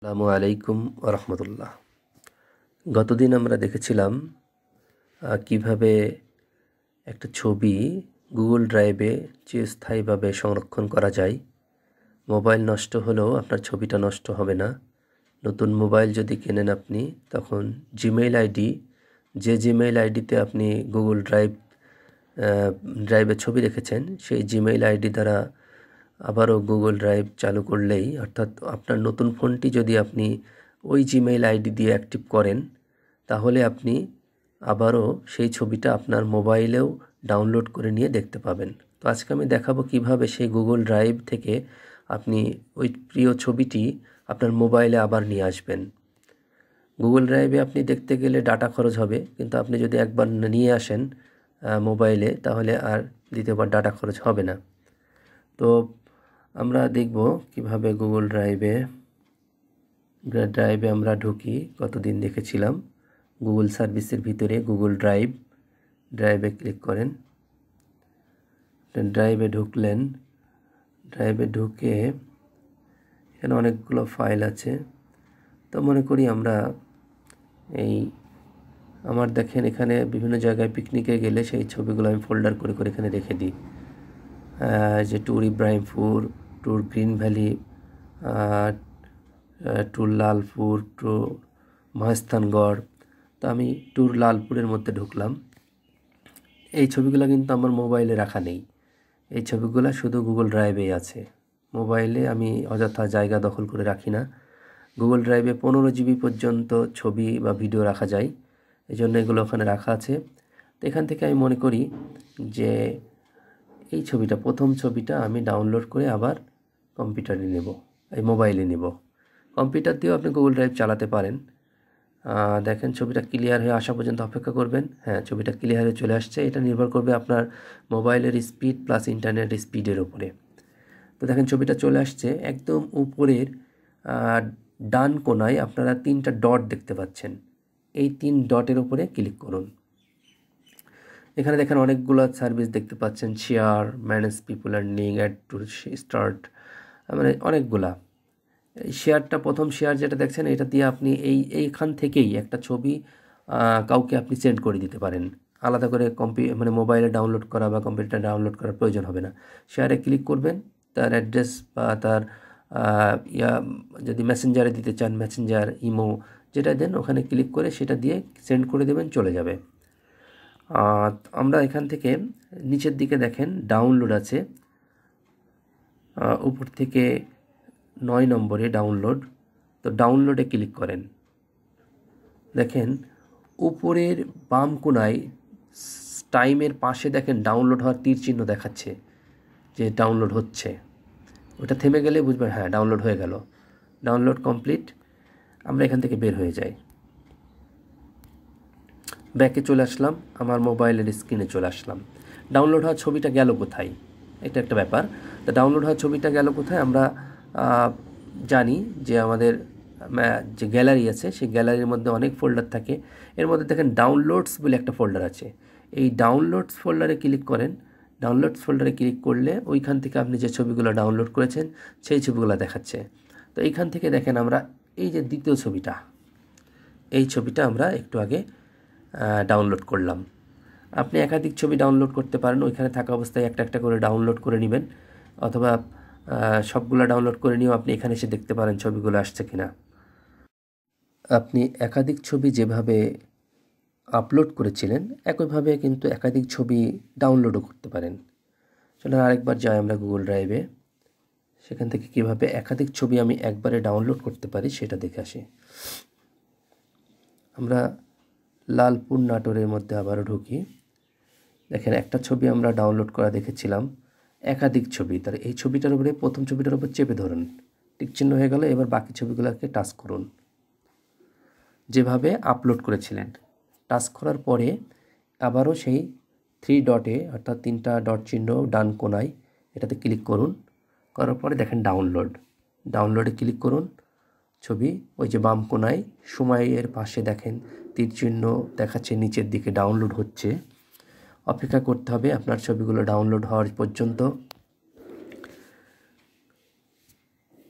আসসালামু আলাইকুম রহমতুল্লাহ গতদিন আমরা দেখেছিলাম কিভাবে একটা ছবি গুগল ড্রাইভে চিরস্থায়ীভাবে সংরক্ষণ করা যায় মোবাইল নষ্ট হলেও আপনার ছবিটা নষ্ট হবে না নতুন মোবাইল যদি কেনেন আপনি তখন জিমেইল আইডি যে জিমেইল আইডিতে আপনি গুগল ড্রাইভ ড্রাইভে ছবি রেখেছেন সেই জিমেইল আইডি দ্বারা আবারও গুগল ড্রাইভ চালু করলেই অর্থাৎ আপনার নতুন ফোনটি যদি আপনি ওই জিমেইল আইডি দিয়ে অ্যাক্টিভ করেন তাহলে আপনি আবারও সেই ছবিটা আপনার মোবাইলেও ডাউনলোড করে নিয়ে দেখতে পাবেন তো আজকে আমি দেখাবো কিভাবে সেই গুগল ড্রাইভ থেকে আপনি ওই প্রিয় ছবিটি আপনার মোবাইলে আবার নিয়ে আসবেন গুগল ড্রাইভে আপনি দেখতে গেলে ডাটা খরচ হবে কিন্তু আপনি যদি একবার নিয়ে আসেন মোবাইলে তাহলে আর দ্বিতীয়বার ডাটা খরচ হবে না তো আমরা দেখব কিভাবে গুগল ড্রাইভে ড্রাইভে আমরা ঢুকি কতদিন দেখেছিলাম গুগল সার্ভিসের ভিতরে গুগল ড্রাইভ ড্রাইভে ক্লিক করেন ড্রাইভে ঢুকলেন ড্রাইভে ঢুকে এখানে অনেকগুলো ফাইল আছে তো মনে করি আমরা এই আমার দেখেন এখানে বিভিন্ন জায়গায় পিকনিকে গেলে সেই ছবিগুলো আমি ফোল্ডার করে করে এখানে রেখে দিই যে tour Ibrahimpur tour Green Valley tour Lalpur tour Mahasthangarh তো আমি ট্যুর লালপুরের মধ্যে ঢুকলাম এই ছবিগুলো কিন্তু আমার মোবাইলে রাখা নেই এই ছবিগুলো শুধু গুগল ড্রাইভেই আছে মোবাইলে আমি অযথা জায়গা দখল করে রাখি না গুগল ড্রাইভে পনেরো জিবি পর্যন্ত ছবি বা ভিডিও রাখা যায় এই জন্য এগুলো ওখানে রাখা আছে তো এখান থেকে আমি মনে করি যে এই ছবিটা প্রথম ছবিটা আমি ডাউনলোড করে আবার কম্পিউটারে নেব এই মোবাইলে নেব কম্পিউটার দিয়েও আপনি গুগল ড্রাইভ চালাতে পারেন দেখেন ছবিটা ক্লিয়ার হয়ে আসা পর্যন্ত অপেক্ষা করবেন হ্যাঁ ছবিটা ক্লিয়ার হয়ে চলে আসছে এটা নির্ভর করবে আপনার মোবাইলের স্পিড প্লাস ইন্টারনেট স্পিডের ওপরে তো দেখেন ছবিটা চলে আসছে একদম উপরের ডান কোনায় আপনারা তিনটা ডট দেখতে পাচ্ছেন এই তিন ডটের উপরে ক্লিক করুন এখানে দেখেন অনেকগুলো সার্ভিস দেখতে পাচ্ছেন শেয়ার ম্যানেজ পিপুল নিং অ্যাড টু স্টার্ট মানে অনেকগুলা শেয়ারটা প্রথম শেয়ার যেটা দেখছেন এটা দিয়ে আপনি এই এইখান থেকেই একটা ছবি কাউকে আপনি সেন্ড করে দিতে পারেন আলাদা করে কম্পি মানে মোবাইলে ডাউনলোড করা বা কম্পিউটারে ডাউনলোড করার প্রয়োজন হবে না শেয়ারে ক্লিক করবেন তার অ্যাড্রেস বা তার ইয়া যদি মেসেঞ্জারে দিতে চান মেসেঞ্জার ইমো যেটা দেন ওখানে ক্লিক করে সেটা দিয়ে সেন্ড করে দেবেন চলে যাবে আমরা এখান থেকে নিচের দিকে দেখেন ডাউনলোড আছে উপর থেকে নয় নম্বরে ডাউনলোড তো ডাউনলোডে ক্লিক করেন দেখেন উপরের বাম কোনায় টাইমের পাশে দেখেন ডাউনলোড হওয়ার তীর চিহ্ন দেখাচ্ছে যে ডাউনলোড হচ্ছে ওটা থেমে গেলে বুঝবেন হ্যাঁ ডাউনলোড হয়ে গেল ডাউনলোড কমপ্লিট আমরা এখান থেকে বের হয়ে যাই ব্যাকে চলে আসলাম আমার মোবাইলের স্ক্রিনে চলে আসলাম ডাউনলোড হওয়া ছবিটা গেল কোথায় এটা একটা ব্যাপার তা ডাউনলোড হওয়া ছবিটা গেল কোথায় আমরা জানি যে আমাদের যে গ্যালারি আছে সেই গ্যালারির মধ্যে অনেক ফোল্ডার থাকে এর মধ্যে দেখেন ডাউনলোডস বলে একটা ফোল্ডার আছে এই ডাউনলোডস ফোল্ডারে ক্লিক করেন ডাউনলোডস ফোল্ডারে ক্লিক করলে ওইখান থেকে আপনি যে ছবিগুলো ডাউনলোড করেছেন সেই ছবিগুলো দেখাচ্ছে তো এইখান থেকে দেখেন আমরা এই যে দ্বিতীয় ছবিটা এই ছবিটা আমরা একটু আগে ডাউনলোড করলাম আপনি একাধিক ছবি ডাউনলোড করতে পারেন ওইখানে থাকা অবস্থায় একটা একটা করে ডাউনলোড করে নেবেন অথবা সবগুলো ডাউনলোড করে নিয়েও আপনি এখানে এসে দেখতে পারেন ছবিগুলো আসছে কি না আপনি একাধিক ছবি যেভাবে আপলোড করেছিলেন একইভাবে কিন্তু একাধিক ছবি ডাউনলোডও করতে পারেন চলুন আরেকবার যাই আমরা গুগল ড্রাইভে সেখান থেকে কিভাবে একাধিক ছবি আমি একবারে ডাউনলোড করতে পারি সেটা দেখে আসি আমরা লালপুর নাটোরের মধ্যে আবারও ঢুকি দেখেন একটা ছবি আমরা ডাউনলোড করা দেখেছিলাম একাধিক ছবি তার এই ছবিটার উপরে প্রথম ছবিটার উপর চেপে ধরুন টিক চিহ্ন হয়ে গেলে এবার বাকি ছবিগুলোকে টাচ করুন যেভাবে আপলোড করেছিলেন টাচ করার পরে আবারও সেই থ্রি ডটে অর্থাৎ তিনটা ডট চিহ্ন ডান কোনায় এটাতে ক্লিক করুন করার পরে দেখেন ডাউনলোড ডাউনলোডে ক্লিক করুন ছবি ওই যে বাম কোনায় সময়ের পাশে দেখেন তীর চিহ্ন দেখাচ্ছে নিচের দিকে ডাউনলোড হচ্ছে অপেক্ষা করতে হবে আপনার ছবিগুলো ডাউনলোড হওয়ার পর্যন্ত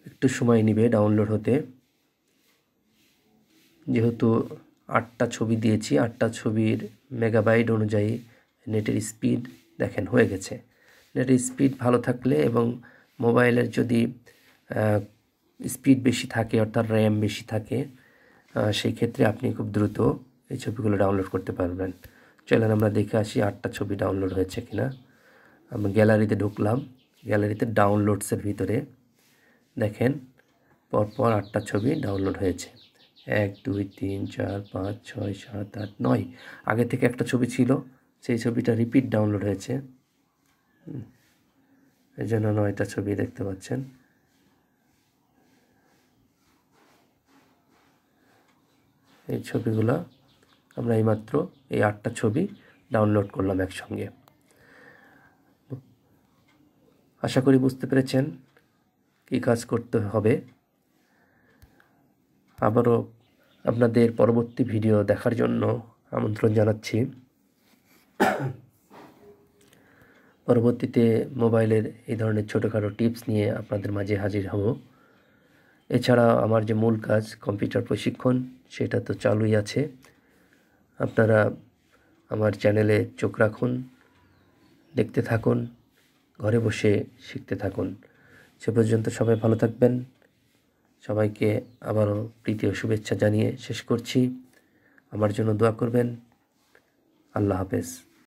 একটু সময় নেবে ডাউনলোড হতে যেহেতু আটটা ছবি দিয়েছি আটটা ছবির মেগাবাইট অনুযায়ী নেটের স্পিড দেখেন হয়ে গেছে নেটের স্পিড ভালো থাকলে এবং মোবাইলের যদি স্পিড বেশি থাকে অর্থাৎ র্যাম বেশি থাকে সেই ক্ষেত্রে আপনি খুব দ্রুত এই ছবিগুলো ডাউনলোড করতে পারবেন চলেন আমরা দেখে আসি আটটা ছবি ডাউনলোড হয়েছে কিনা আমরা গ্যালারিতে ঢুকলাম গ্যালারিতে ডাউনলোডসের ভিতরে দেখেন পরপর আটটা ছবি ডাউনলোড হয়েছে এক দুই তিন চার পাঁচ ছয় সাত আট নয় আগে থেকে একটা ছবি ছিল সেই ছবিটা রিপিট ডাউনলোড হয়েছে এই জন্য নয়টা ছবি দেখতে পাচ্ছেন এই ছবিগুলো আমরা এইমাত্র এই আটটা ছবি ডাউনলোড করলাম একসঙ্গে আশা করি বুঝতে পেরেছেন কি কাজ করতে হবে আবারও আপনাদের পরবর্তী ভিডিও দেখার জন্য আমন্ত্রণ জানাচ্ছি পরবর্তীতে মোবাইলের এই ধরনের ছোটোখাটো টিপস নিয়ে আপনাদের মাঝে হাজির হব এছাড়া আমার যে মূল কাজ কম্পিউটার প্রশিক্ষণ সেটা তো চালুই আছে আপনারা আমার চ্যানেলে চোখ রাখুন দেখতে থাকুন ঘরে বসে শিখতে থাকুন সে পর্যন্ত সবাই ভালো থাকবেন সবাইকে আবারও প্রীতি ও শুভেচ্ছা জানিয়ে শেষ করছি আমার জন্য দোয়া করবেন আল্লাহ হাফেজ